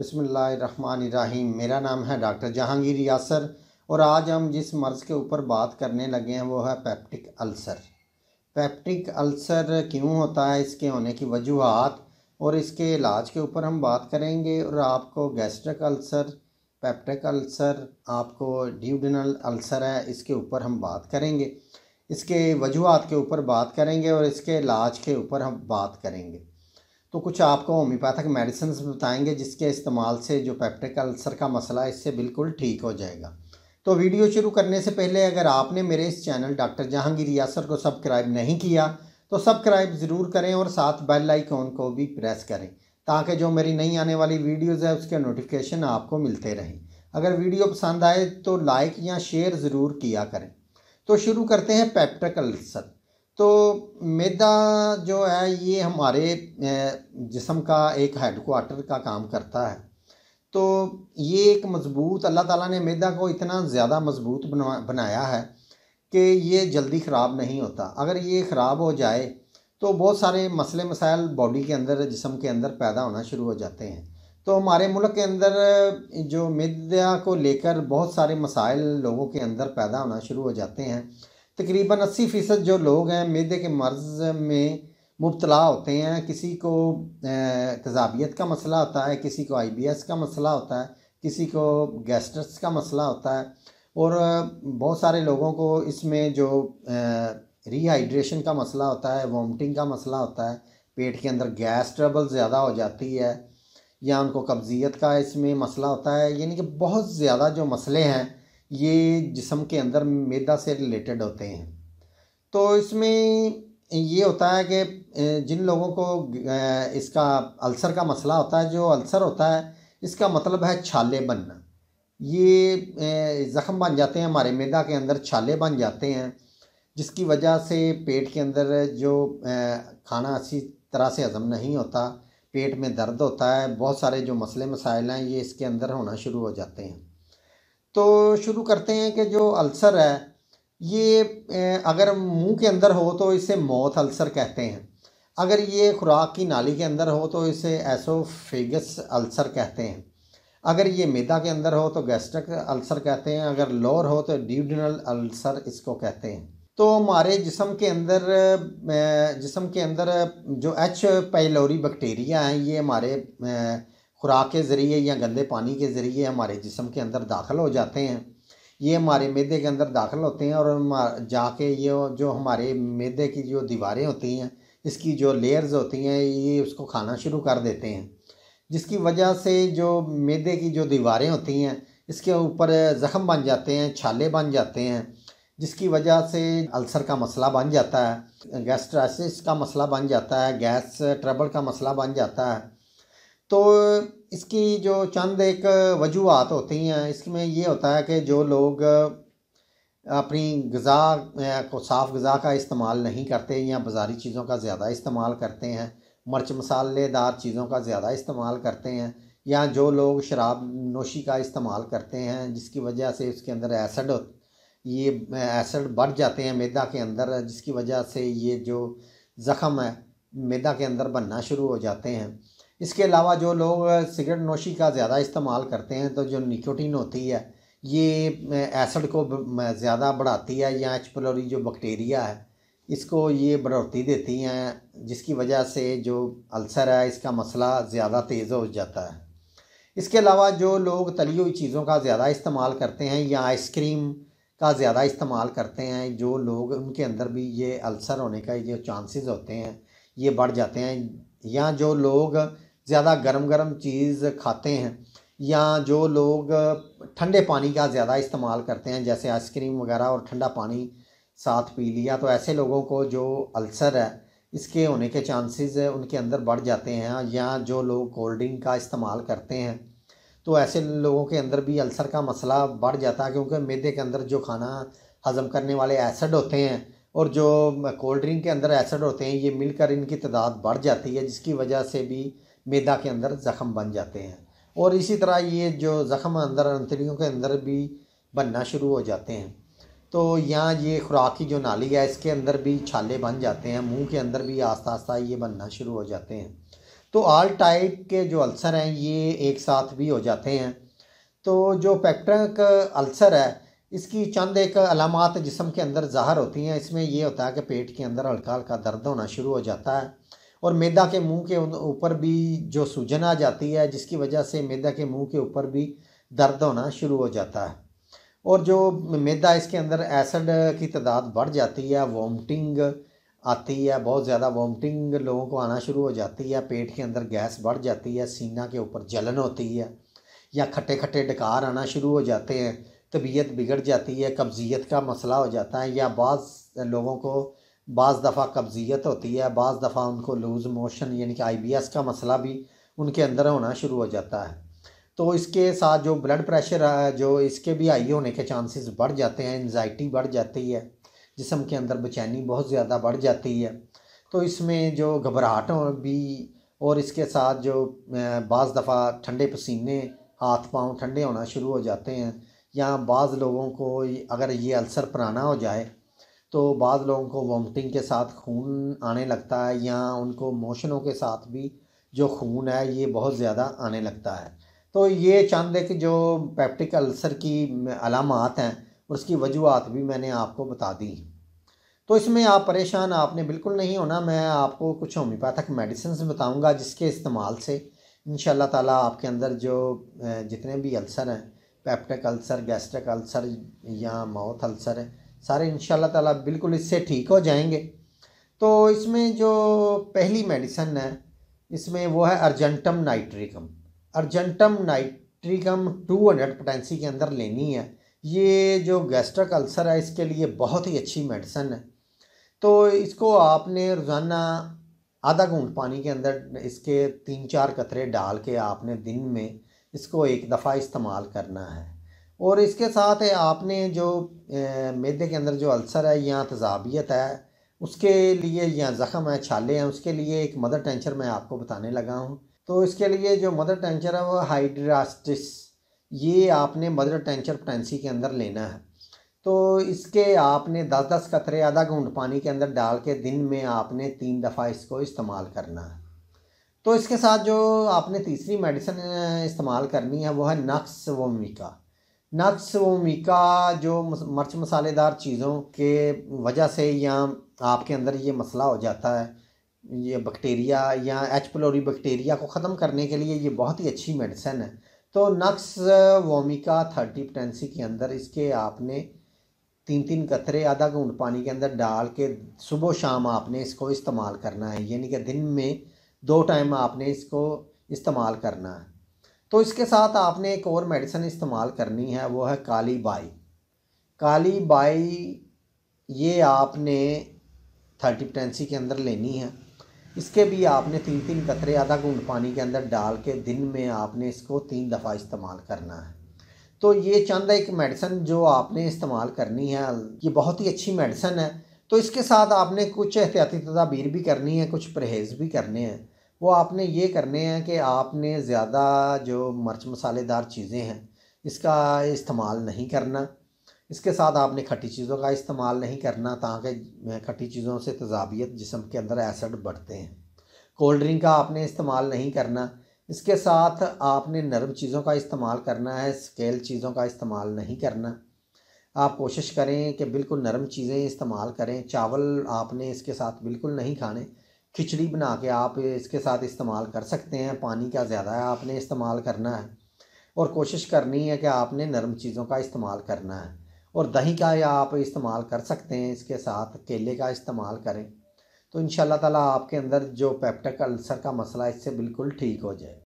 बसमीम मेरा नाम है डॉक्टर जहांगीर यासर और आज हम जिस मर्ज़ के ऊपर बात करने लगे हैं वो है पैप्टिक अल्सर पैप्टिक अल्सर क्यों होता है इसके होने की वजूहत और इसके इलाज के ऊपर हम बात करेंगे और आपको गैस्ट्रिक अल्सर पैप्टिक अल्सर आपको ड्यूडनल अल्सर है इसके ऊपर हम बात करेंगे इसके वजूहत के ऊपर बात करेंगे और इसके इलाज के ऊपर हम बात करेंगे तो कुछ आपको होम्योपैथिक मेडिसिन बताएंगे जिसके इस्तेमाल से जो पैप्टिक अल्सर का मसला इससे बिल्कुल ठीक हो जाएगा तो वीडियो शुरू करने से पहले अगर आपने मेरे इस चैनल डॉक्टर जहांगीर यासर को सब्सक्राइब नहीं किया तो सब्सक्राइब ज़रूर करें और साथ बेल आइकॉन को भी प्रेस करें ताकि जो मेरी नई आने वाली वीडियोज़ है उसके नोटिफिकेशन आपको मिलते रहें अगर वीडियो पसंद आए तो लाइक या शेयर ज़रूर किया करें तो शुरू करते हैं पैप्टिक अल्सर तो मैदा जो है ये हमारे जिसम का एक हेड क्वार्टर का काम करता है तो ये एक मज़बूत अल्लाह ताला ने मैदा को इतना ज़्यादा मज़बूत बना बनाया है कि ये जल्दी ख़राब नहीं होता अगर ये ख़राब हो जाए तो बहुत सारे मसले मसाइल बॉडी के अंदर जिसम के अंदर पैदा होना शुरू हो जाते हैं तो हमारे मुल्क के अंदर जो मैदा को लेकर बहुत सारे मसाइल लोगों के अंदर पैदा होना शुरू हो जाते हैं तकरीबन अस्सी फ़ीसद जो लोग हैं मैदे के मर्ज़ में मुबतला होते हैं किसी को तजाबियत का मसला होता है किसी को आईबीएस का मसला होता है किसी को गैस्ट्रस का मसला होता है और बहुत सारे लोगों को इसमें जो रिहाइड्रेशन का मसला होता है वॉमटिंग का मसला होता है पेट के अंदर गैस ट्रबल ज़्यादा हो जाती है या उनको कब्ज़ियत का इसमें मसला होता है यानी कि बहुत ज़्यादा जो मसले हैं ये जिसम के अंदर मैदा से रिलेटेड होते हैं तो इसमें ये होता है कि जिन लोगों को इसका अल्सर का मसला होता है जो अल्सर होता है इसका मतलब है छाले बनना ये ज़ख़म बन जाते हैं हमारे मैदा के अंदर छाले बन जाते हैं जिसकी वजह से पेट के अंदर जो खाना अच्छी तरह से हज़म नहीं होता पेट में दर्द होता है बहुत सारे जो मसले मसाइल हैं ये इसके अंदर होना शुरू हो जाते हैं तो शुरू करते हैं कि जो अल्सर है ये अगर मुंह के अंदर हो तो इसे मौत अल्सर कहते हैं अगर ये खुराक की नाली के अंदर हो तो इसे एसोफेगस अल्सर कहते हैं अगर ये मैदा के अंदर हो तो गैस्ट्रिक अल्सर कहते हैं अगर लोअर हो तो ड्यूडिनल अल्सर इसको कहते हैं तो हमारे जिसम के अंदर जिसम के अंदर जो एच पैलोरी बैक्टीरिया हैं ये हमारे खुराक के ज़रिए या गंदे पानी के ज़रिए हमारे जिसम के अंदर दाखिल हो जाते हैं ये हमारे मैदे के अंदर दाखिल होते हैं और जाके ये जो हमारे मैदे की जो दीवारें होती हैं इसकी जो लेयर्स होती हैं ये उसको खाना शुरू कर देते हैं जिसकी वजह से जो मैदे की जो दीवारें होती हैं इसके ऊपर ज़ख़म बन जाते हैं छाले बन जाते हैं जिसकी वजह से अल्सर का मसला बन जाता है गैस्ट्राइसिस का मसला बन जाता है गैस ट्रबल का मसला बन जाता है तो इसकी जो चंद एक वजूहत होती हैं इसमें ये होता है कि जो लोग अपनी गज़ा को साफ़ गज़ा का इस्तेमाल नहीं करते या बाज़ारी चीज़ों का ज़्यादा इस्तेमाल करते हैं मर्च मसालेदार चीज़ों का ज़्यादा इस्तेमाल करते हैं या जो लोग शराब नोशी का इस्तेमाल करते हैं जिसकी वजह से उसके अंदर एसिड ये एसिड बढ़ जाते हैं मैदा के अंदर जिसकी वजह से ये जो ज़ख़म है मैदा के अंदर बनना शुरू हो जाते हैं इसके अलावा जो लोग सिगरेट नोशी का ज़्यादा इस्तेमाल करते हैं तो जो निकोटीन होती है ये एसिड को ज़्यादा बढ़ाती है या एच जो बैक्टीरिया है इसको ये बढ़ोतरी देती हैं जिसकी वजह से जो अल्सर है इसका मसला ज़्यादा तेज़ हो जाता है इसके अलावा जो लोग तली हुई चीज़ों का ज़्यादा इस्तेमाल करते हैं या आइसक्रीम का ज़्यादा इस्तेमाल करते हैं जो लोग उनके अंदर भी ये अल्सर होने का जो चांसेस होते हैं ये बढ़ जाते हैं या जो लोग ज़्यादा गर्म गर्म चीज़ खाते हैं या जो लोग ठंडे पानी का ज़्यादा इस्तेमाल करते हैं जैसे आइसक्रीम वगैरह और ठंडा पानी साथ पी लिया तो ऐसे लोगों को जो अल्सर है इसके होने के चांसेस उनके अंदर बढ़ जाते हैं या जो लोग कोल्ड ड्रिंक का इस्तेमाल करते हैं तो ऐसे लोगों के अंदर भी अल्सर का मसला बढ़ जाता है क्योंकि मैदे के अंदर जो खाना हज़म करने वाले एसिड होते हैं और जो कोल्ड ड्रिंक के अंदर एसिड होते हैं ये मिलकर इनकी तादाद बढ़ जाती है जिसकी वजह से भी मैदा के अंदर ज़ख़म बन जाते हैं और इसी तरह ये जो ज़ख़म अंदर अंतरीों के अंदर भी बनना शुरू हो जाते हैं तो यहाँ ये खुराक की जो नाली है इसके अंदर भी छाले बन जाते हैं मुंह के अंदर भी आस्ता आस्ता ये बनना शुरू हो जाते हैं तो आल टाइप के जो अल्सर हैं ये एक साथ भी हो जाते हैं तो जो पैक्ट्रक अल्सर है इसकी चंद एक अलामत जिसम के अंदर ज़ाहर होती हैं इसमें यह होता है कि पेट के अंदर हल्का हल्का दर्द होना शुरू हो जाता है और मैदा के मुंह के ऊपर भी जो सूजन आ जाती है जिसकी वजह से मैदा के मुंह के ऊपर भी दर्द होना शुरू हो जाता है और जो मैदा इसके अंदर एसिड की तादाद बढ़ जाती है वोमटिंग आती है बहुत ज़्यादा वोमटिंग लोगों को आना शुरू हो जाती है पेट के अंदर गैस बढ़ जाती है सीना के ऊपर जलन होती है या खट्टे खट्टे डकार आना शुरू हो जाते हैं तबीयत बिगड़ जाती है कब्ज़ियत का मसला हो जाता है या बाज़ लोगों को बज़ दफ़ा कब्ज़ियत होती है बज़ दफ़ा उनको लूज़ मोशन यानी कि आई का मसला भी उनके अंदर होना शुरू हो जाता है तो इसके साथ जो ब्लड प्रेशर जो इसके भी हाई होने के चांसेस बढ़ जाते हैं एनजाइटी बढ़ जाती है जिसम के अंदर बेचैनी बहुत ज़्यादा बढ़ जाती है तो इसमें जो घबराहटों भी और इसके साथ जो बज़ दफ़ा ठंडे पसीने हाथ पाँव ठंडे होना शुरू हो जाते हैं या बाज़ लोगों को अगर ये अल्सर पुराना हो जाए तो बाद लोगों को वॉमिटिंग के साथ खून आने लगता है या उनको मोशनों के साथ भी जो खून है ये बहुत ज़्यादा आने लगता है तो ये चंद एक जो पेप्टिक अल्सर की अलामत हैं उसकी वजूहत भी मैंने आपको बता दी तो इसमें आप परेशान आपने बिल्कुल नहीं होना मैं आपको कुछ होम्योपैथिक मेडिसिन बताऊँगा जिसके इस्तेमाल से इन ताला आपके अंदर जो जितने भी अल्सर हैं पेप्टिक अल्सर गैस्ट्रिक अल्सर या माउथ अल्सर है सारे इन ताला बिल्कुल इससे ठीक हो जाएंगे तो इसमें जो पहली मेडिसन है इसमें वो है argentum nitricum argentum nitricum 200 potency के अंदर लेनी है ये जो गैस्ट्रिक अल्सर है इसके लिए बहुत ही अच्छी मेडिसन है तो इसको आपने रोज़ाना आधा घूंट पानी के अंदर इसके तीन चार कतरे डाल के आपने दिन में इसको एक दफ़ा इस्तेमाल करना है और इसके साथ आपने जो मैदे के अंदर जो अल्सर है या तजाबियत है उसके लिए या ज़ख़म है छाले हैं उसके लिए एक मदर टेंचर मैं आपको बताने लगा हूँ तो इसके लिए जो मदर टेंचर है वो हाइड्रास्टिस ये आपने मदर टेंचर पटेंसी के अंदर लेना है तो इसके आपने दस दस कतरे आधा घूंट पानी के अंदर डाल के दिन में आपने तीन दफ़ा इसको इस्तेमाल करना है तो इसके साथ जो आपने तीसरी मेडिसिन इस्तेमाल करनी है वो है नक्स वोमिका नक्स व मीका जो मर्च मसालेदार चीज़ों के वजह से या आपके अंदर ये मसला हो जाता है ये बैक्टीरिया या एच प्लोरी बैक्टीरिया को ख़त्म करने के लिए ये बहुत ही अच्छी मेडिसिन है तो नक्स वोमिका थर्टी पटेंसी के अंदर इसके आपने तीन तीन कतरे आधा घूंट पानी के अंदर डाल के सुबह शाम आपने इसको इस्तेमाल करना है यानी कि दिन में दो टाइम आपने इसको इस्तेमाल करना है तो इसके साथ आपने एक और मेडिसिन इस्तेमाल करनी है वो है काली बाई काली बाई ये आपने थर्टी टेंसी के अंदर लेनी है इसके भी आपने तीन तीन कतरे आधा घूंट पानी के अंदर डाल के दिन में आपने इसको तीन दफ़ा इस्तेमाल करना है तो ये चंद एक मेडिसन जो आपने इस्तेमाल करनी है ये बहुत ही अच्छी मेडिसन है तो इसके साथ आपने कुछ एहतियाती तदाबीर भी करनी है कुछ परहेज़ भी करने हैं वो आपने ये करने हैं कि आपने ज़्यादा जो मर्च मसालेदार चीज़ें हैं इसका इस्तेमाल नहीं करना इसके साथ आपने खट्टी चीज़ों का इस्तेमाल नहीं करना ताकि खट्टी चीज़ों से तजाबियत जिसम के अंदर एसड बढ़ते हैं कोल्ड ड्रिंक का आपने इस्तेमाल नहीं करना इसके साथ आपने नरम चीज़ों का इस्तेमाल करना है स्केल चीज़ों का इस्तेमाल नहीं करना आप कोशिश करें कि बिल्कुल नरम चीज़ें इस्तेमाल करें चावल आपने इसके साथ बिल्कुल नहीं खाने खिचड़ी बना के आप इसके साथ इस्तेमाल कर सकते हैं पानी का ज़्यादा है आपने इस्तेमाल करना है और कोशिश करनी है कि आपने नरम चीज़ों का इस्तेमाल करना है और दही का या आप इस्तेमाल कर सकते हैं इसके साथ केले का इस्तेमाल करें तो इन ताला आपके अंदर जो पेप्टिक अल्सर का मसला इससे बिल्कुल ठीक हो जाए